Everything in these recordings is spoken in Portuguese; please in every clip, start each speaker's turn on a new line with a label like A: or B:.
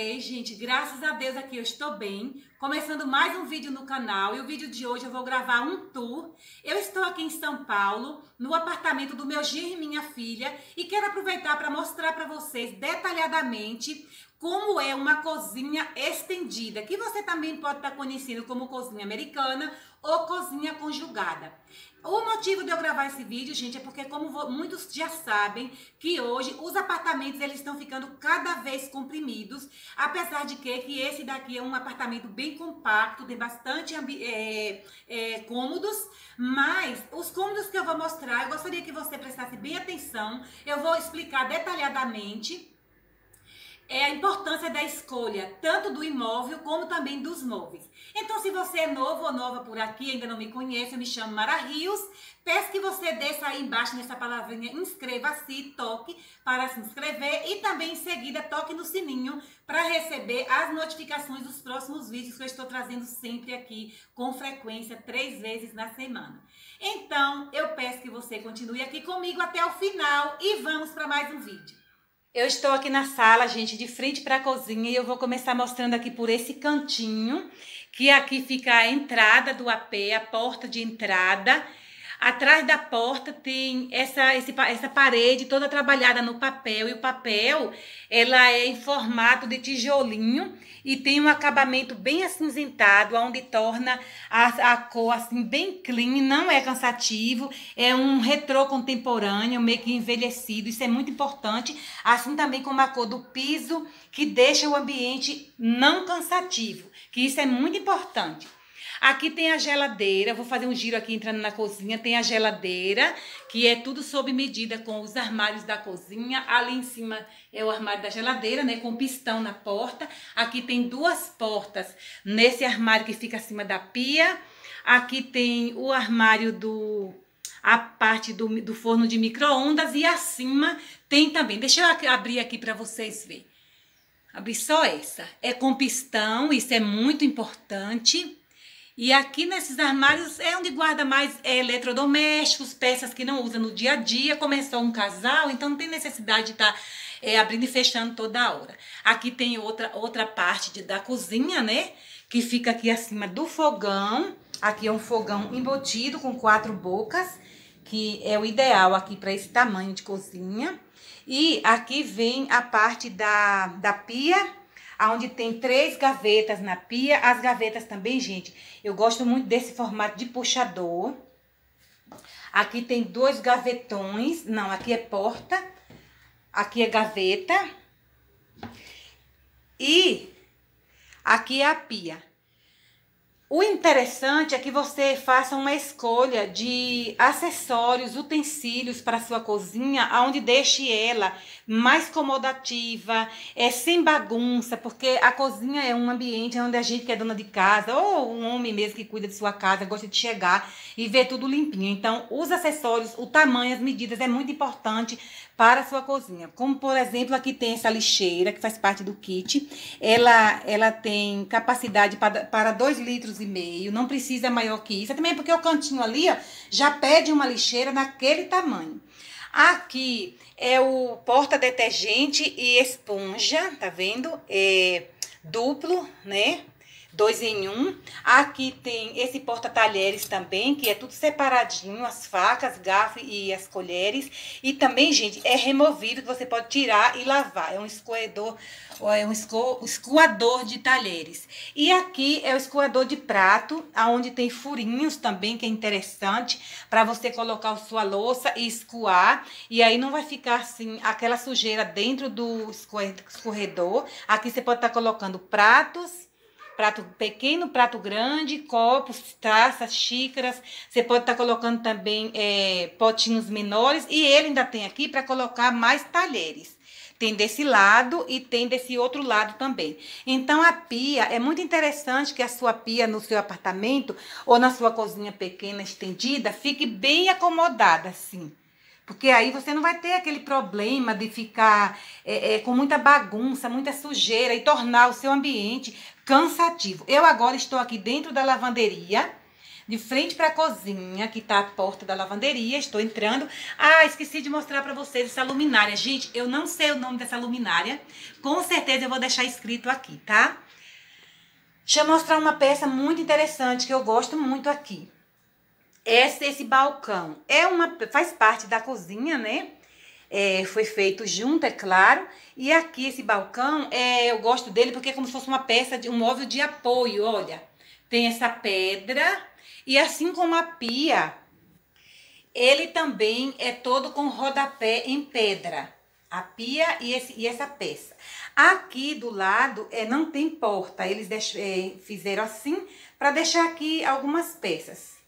A: vocês, gente. Graças a Deus aqui eu estou bem. Começando mais um vídeo no canal e o vídeo de hoje eu vou gravar um tour. Eu estou aqui em São Paulo, no apartamento do meu Gir e minha filha, e quero aproveitar para mostrar para vocês detalhadamente como é uma cozinha estendida, que você também pode estar tá conhecendo como cozinha americana ou cozinha conjugada. O motivo de eu gravar esse vídeo, gente, é porque como muitos já sabem, que hoje os apartamentos eles estão ficando cada vez comprimidos, apesar de que, que esse daqui é um apartamento bem compacto, tem bastante é, é, cômodos, mas os cômodos que eu vou mostrar, eu gostaria que você prestasse bem atenção, eu vou explicar detalhadamente, é a importância da escolha, tanto do imóvel como também dos móveis. Então, se você é novo ou nova por aqui, ainda não me conhece, eu me chamo Mara Rios, peço que você desça aí embaixo nessa palavrinha inscreva-se, toque para se inscrever e também em seguida toque no sininho para receber as notificações dos próximos vídeos que eu estou trazendo sempre aqui, com frequência, três vezes na semana. Então, eu peço que você continue aqui comigo até o final e vamos para mais um vídeo. Eu estou aqui na sala, gente, de frente para a cozinha e eu vou começar mostrando aqui por esse cantinho, que aqui fica a entrada do AP, a porta de entrada Atrás da porta tem essa, esse, essa parede toda trabalhada no papel e o papel ela é em formato de tijolinho e tem um acabamento bem acinzentado, onde torna a, a cor assim bem clean, não é cansativo, é um retrô contemporâneo, meio que envelhecido, isso é muito importante, assim também como a cor do piso, que deixa o ambiente não cansativo, que isso é muito importante. Aqui tem a geladeira, vou fazer um giro aqui entrando na cozinha. Tem a geladeira, que é tudo sob medida com os armários da cozinha. Ali em cima é o armário da geladeira, né, com pistão na porta. Aqui tem duas portas nesse armário que fica acima da pia. Aqui tem o armário do a parte do, do forno de micro-ondas e acima tem também. Deixa eu abrir aqui para vocês verem. Abrir só essa. É com pistão, isso é muito importante. E aqui nesses armários é onde guarda mais é, eletrodomésticos, peças que não usa no dia a dia. Começou é um casal, então não tem necessidade de estar tá, é, abrindo e fechando toda hora. Aqui tem outra, outra parte de, da cozinha, né? Que fica aqui acima do fogão. Aqui é um fogão embutido com quatro bocas, que é o ideal aqui para esse tamanho de cozinha. E aqui vem a parte da, da pia, onde tem três gavetas na pia. As gavetas também, gente, eu gosto muito desse formato de puxador. Aqui tem dois gavetões. Não, aqui é porta. Aqui é gaveta. E aqui é a pia. O interessante é que você faça uma escolha de acessórios, utensílios para sua cozinha, aonde deixe ela mais comodativa, é sem bagunça, porque a cozinha é um ambiente onde a gente que é dona de casa ou um homem mesmo que cuida de sua casa gosta de chegar e ver tudo limpinho. Então, os acessórios, o tamanho, as medidas é muito importante para a sua cozinha. Como por exemplo, aqui tem essa lixeira que faz parte do kit. Ela ela tem capacidade para 2 litros meio, não precisa é maior que isso. É também porque o cantinho ali ó, já pede uma lixeira naquele tamanho. Aqui é o porta-detergente e esponja, tá vendo? É duplo, né? dois em um. Aqui tem esse porta-talheres também, que é tudo separadinho, as facas, garfo e as colheres. E também, gente, é removível, que você pode tirar e lavar. É um escoador, é um escoador de talheres. E aqui é o escoador de prato, aonde tem furinhos também, que é interessante, para você colocar a sua louça e escoar. E aí não vai ficar assim, aquela sujeira dentro do escorredor. Aqui você pode estar tá colocando pratos prato pequeno, prato grande, copos, taças, xícaras. Você pode estar tá colocando também é, potinhos menores. E ele ainda tem aqui para colocar mais talheres. Tem desse lado e tem desse outro lado também. Então, a pia, é muito interessante que a sua pia no seu apartamento ou na sua cozinha pequena, estendida, fique bem acomodada, assim. Porque aí você não vai ter aquele problema de ficar é, é, com muita bagunça, muita sujeira e tornar o seu ambiente cansativo. Eu agora estou aqui dentro da lavanderia, de frente para a cozinha, que está a porta da lavanderia, estou entrando. Ah, esqueci de mostrar para vocês essa luminária. Gente, eu não sei o nome dessa luminária, com certeza eu vou deixar escrito aqui, tá? Deixa eu mostrar uma peça muito interessante que eu gosto muito aqui. Esse, esse balcão é uma faz parte da cozinha, né? é, foi feito junto, é claro. E aqui esse balcão, é, eu gosto dele porque é como se fosse uma peça de um móvel de apoio, olha. Tem essa pedra e assim como a pia, ele também é todo com rodapé em pedra. A pia e, esse, e essa peça. Aqui do lado é, não tem porta, eles é, fizeram assim para deixar aqui algumas peças.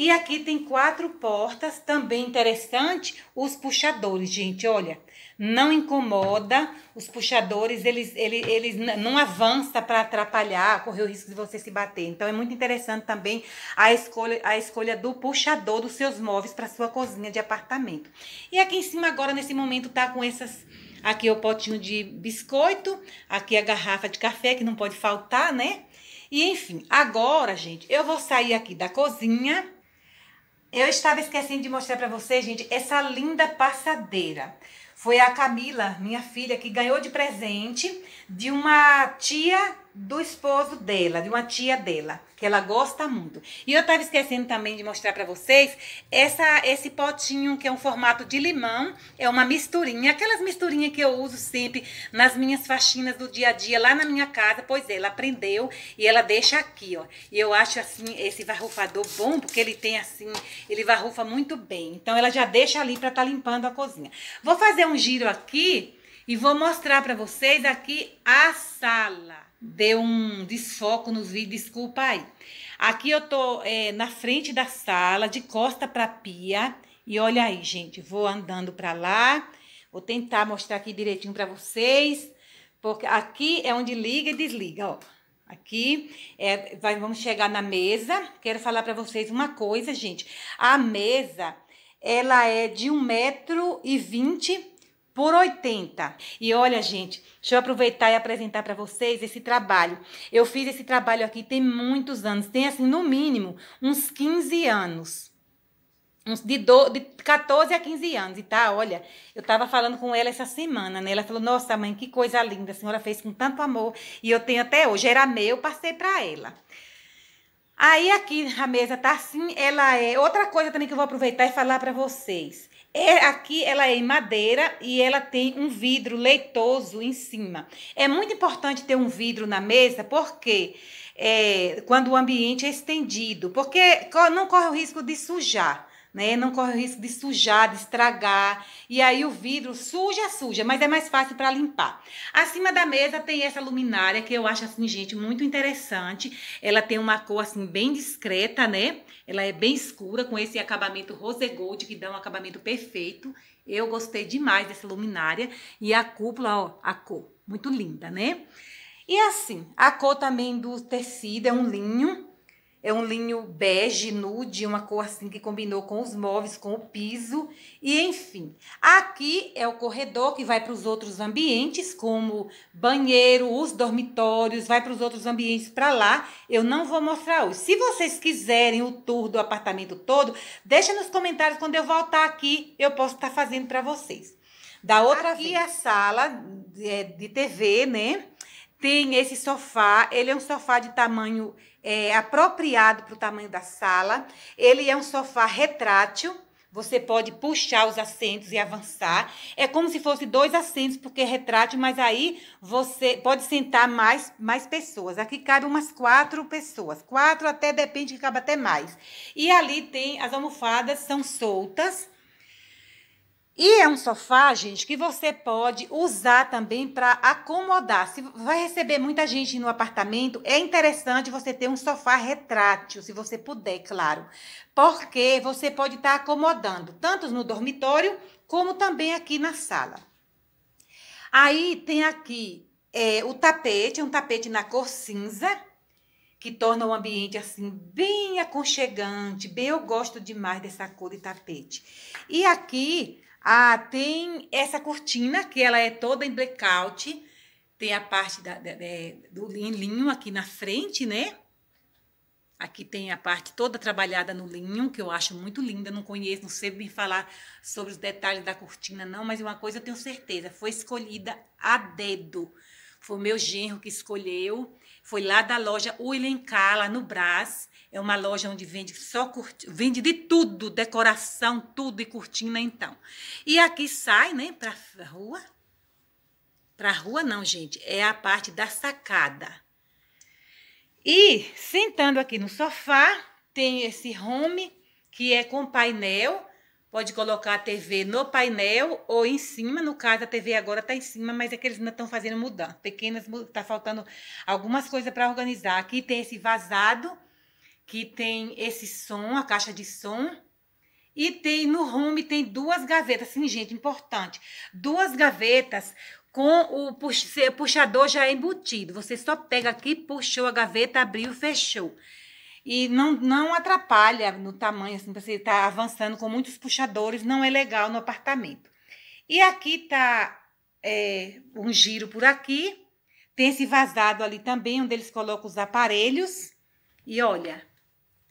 A: E aqui tem quatro portas, também interessante, os puxadores, gente, olha. Não incomoda os puxadores, eles, eles, eles não avança para atrapalhar, correr o risco de você se bater. Então é muito interessante também a escolha, a escolha do puxador dos seus móveis para sua cozinha de apartamento. E aqui em cima agora, nesse momento, tá com essas... Aqui é o potinho de biscoito, aqui é a garrafa de café, que não pode faltar, né? E enfim, agora, gente, eu vou sair aqui da cozinha eu estava esquecendo de mostrar para vocês, gente, essa linda passadeira. Foi a Camila, minha filha, que ganhou de presente de uma tia do esposo dela, de uma tia dela, que ela gosta muito. E eu estava esquecendo também de mostrar para vocês essa esse potinho que é um formato de limão, é uma misturinha, aquelas misturinhas que eu uso sempre nas minhas faxinas do dia a dia lá na minha casa, pois é, ela aprendeu e ela deixa aqui, ó. E eu acho assim esse varrufador bom, porque ele tem assim, ele varrufa muito bem. Então ela já deixa ali para estar tá limpando a cozinha. Vou fazer um giro aqui e vou mostrar para vocês aqui a sala deu um desfoco nos vídeos, desculpa aí. Aqui eu tô é, na frente da sala, de costa pra pia. E olha aí, gente, vou andando pra lá. Vou tentar mostrar aqui direitinho pra vocês. Porque aqui é onde liga e desliga, ó. Aqui, é, vai, vamos chegar na mesa. Quero falar pra vocês uma coisa, gente. A mesa, ela é de 1,20m por 80. E olha, gente, deixa eu aproveitar e apresentar para vocês esse trabalho. Eu fiz esse trabalho aqui tem muitos anos, tem assim, no mínimo, uns 15 anos. Uns de, do, de 14 a 15 anos, e tá? Olha, eu tava falando com ela essa semana, né? Ela falou: Nossa, mãe, que coisa linda, a senhora fez com tanto amor, e eu tenho até hoje. Era meu, passei para ela. Aí aqui a mesa tá assim, ela é. Outra coisa também que eu vou aproveitar e falar para vocês. É, aqui ela é em madeira e ela tem um vidro leitoso em cima. É muito importante ter um vidro na mesa, porque é, quando o ambiente é estendido, porque não corre o risco de sujar né? Não corre o risco de sujar, de estragar. E aí o vidro suja, suja, mas é mais fácil para limpar. Acima da mesa tem essa luminária que eu acho assim, gente, muito interessante. Ela tem uma cor assim bem discreta, né? Ela é bem escura com esse acabamento rose gold que dá um acabamento perfeito. Eu gostei demais dessa luminária e a cúpula, ó, a cor muito linda, né? E assim, a cor também do tecido é um linho, é um linho bege, nude, uma cor assim que combinou com os móveis, com o piso. E enfim, aqui é o corredor que vai para os outros ambientes, como banheiro, os dormitórios, vai para os outros ambientes para lá. Eu não vou mostrar hoje. Se vocês quiserem o tour do apartamento todo, deixa nos comentários. Quando eu voltar aqui, eu posso estar tá fazendo para vocês. Da outra aqui vez. É a sala é, de, de TV, né? Tem esse sofá, ele é um sofá de tamanho é, apropriado para o tamanho da sala. Ele é um sofá retrátil, você pode puxar os assentos e avançar. É como se fosse dois assentos, porque é retrátil, mas aí você pode sentar mais, mais pessoas. Aqui cabe umas quatro pessoas. Quatro até depende que cabe até mais. E ali tem as almofadas, são soltas. E é um sofá, gente, que você pode usar também para acomodar. Se vai receber muita gente no apartamento, é interessante você ter um sofá retrátil, se você puder, claro. Porque você pode estar tá acomodando, tanto no dormitório, como também aqui na sala. Aí tem aqui é, o tapete, é um tapete na cor cinza, que torna o ambiente assim bem aconchegante, bem eu gosto demais dessa cor de tapete. E aqui ah, tem essa cortina, que ela é toda em blackout. Tem a parte da, da, da, do linho aqui na frente, né? Aqui tem a parte toda trabalhada no linho, que eu acho muito linda. Não conheço, não sei me falar sobre os detalhes da cortina, não. Mas uma coisa eu tenho certeza, foi escolhida a dedo. Foi meu genro que escolheu. Foi lá da loja Uilencar, lá no Brás. É uma loja onde vende só curti... vende de tudo, decoração, tudo e cortina então. E aqui sai, né, para rua. Para rua não, gente, é a parte da sacada. E sentando aqui no sofá, tem esse home que é com painel Pode colocar a TV no painel ou em cima. No caso, a TV agora está em cima, mas é que eles ainda estão fazendo mudança. Pequenas, está faltando algumas coisas para organizar. Aqui tem esse vazado, que tem esse som, a caixa de som. E tem no home, tem duas gavetas. Sim, gente, importante. Duas gavetas com o puxador já embutido. Você só pega aqui, puxou a gaveta, abriu, fechou e não, não atrapalha no tamanho, assim, você está avançando com muitos puxadores, não é legal no apartamento. E aqui tá é, um giro por aqui, tem esse vazado ali também, onde eles colocam os aparelhos. E olha,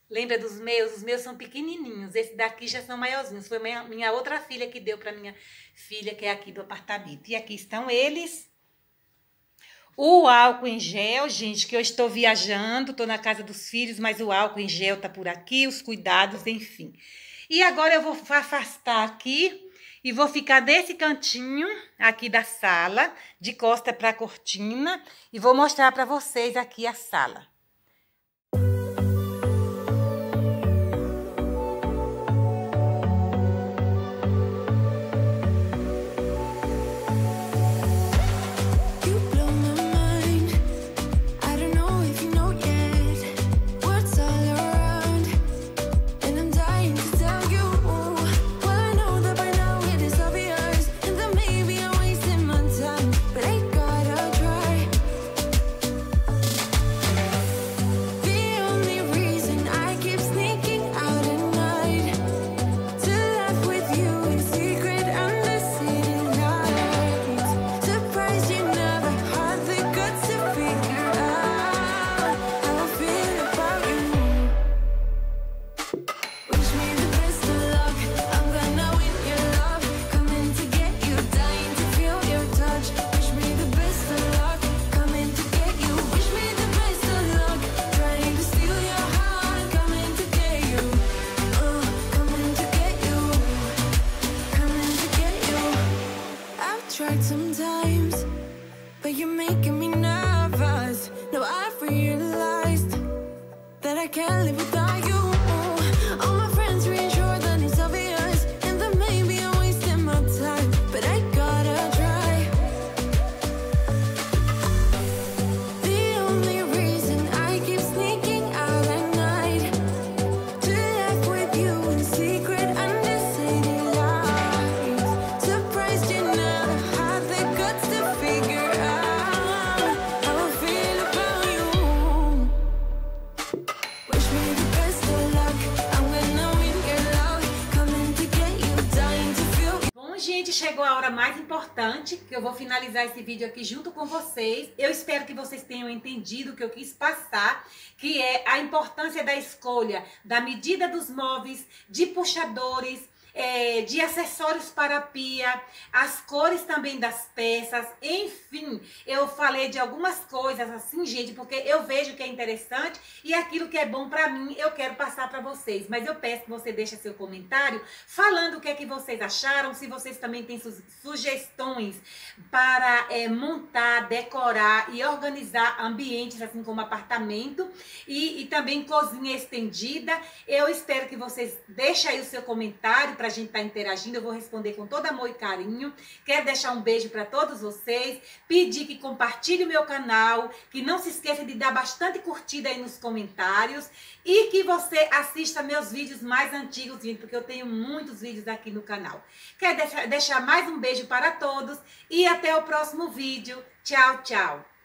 A: lembra dos meus? Os meus são pequenininhos, esse daqui já são maiorzinhos. Foi minha, minha outra filha que deu para minha filha, que é aqui do apartamento. E aqui estão eles. O álcool em gel, gente, que eu estou viajando, estou na casa dos filhos, mas o álcool em gel tá por aqui, os cuidados, enfim. E agora eu vou afastar aqui e vou ficar nesse cantinho aqui da sala, de costa para a cortina, e vou mostrar para vocês aqui a sala.
B: I can't live without you.
A: palavra mais importante, que eu vou finalizar esse vídeo aqui junto com vocês. Eu espero que vocês tenham entendido o que eu quis passar, que é a importância da escolha, da medida dos móveis, de puxadores, é, de acessórios para pia, as cores também das peças, enfim, eu falei de algumas coisas assim, gente, porque eu vejo que é interessante e aquilo que é bom para mim eu quero passar para vocês. Mas eu peço que você deixe seu comentário falando o que é que vocês acharam, se vocês também têm su sugestões para é, montar, decorar e organizar ambientes, assim como apartamento e, e também cozinha estendida. Eu espero que vocês deixem aí o seu comentário para gente estar tá interagindo. Eu vou responder com todo amor e carinho. Quero deixar um beijo para todos vocês, pedir que compartilhe o meu canal, que não se esqueça de dar bastante curtida aí nos comentários e que você assista meus vídeos mais antigos, porque eu tenho muitos vídeos aqui no canal. Quero deixar mais um beijo para todos e até o próximo vídeo. Tchau, tchau.